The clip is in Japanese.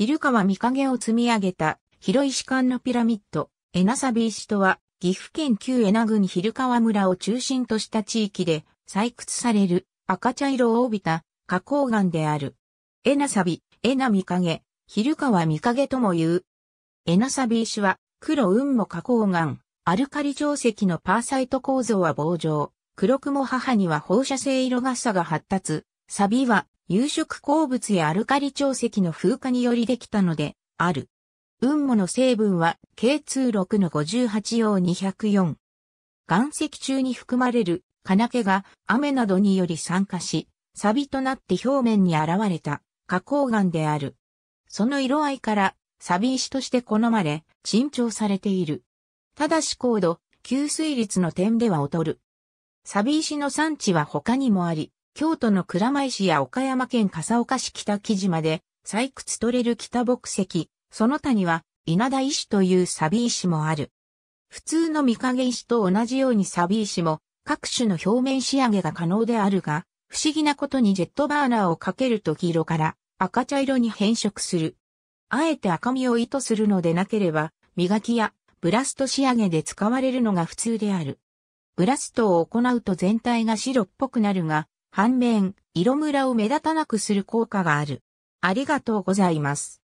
昼川御影を積み上げた、広石間のピラミッド、エナサビ石とは、岐阜県旧エナ郡昼川村を中心とした地域で採掘される赤茶色を帯びた花崗岩である。エナサビ、エナミカゲ、昼川見影とも言う。エナサビ石は黒雲母花崗岩、アルカリ定石のパーサイト構造は棒状、黒雲母には放射性色合さが発達、サビは有色鉱物やアルカリ調石の風化によりできたので、ある。雲母の成分は、K26 の58用204。岩石中に含まれる、金毛が雨などにより酸化し、錆となって表面に現れた、花崗岩である。その色合いから、錆石として好まれ、珍重されている。ただし高度、吸水率の点では劣る。錆石の産地は他にもあり、京都の蔵前市や岡山県笠岡市北木島で採掘取れる北牧石、その他には稲田石というサビ石もある。普通の御影石と同じようにサビ石も各種の表面仕上げが可能であるが、不思議なことにジェットバーナーをかけると黄色から赤茶色に変色する。あえて赤みを意図するのでなければ、磨きやブラスト仕上げで使われるのが普通である。ブラストを行うと全体が白っぽくなるが、反面、色ムラを目立たなくする効果がある。ありがとうございます。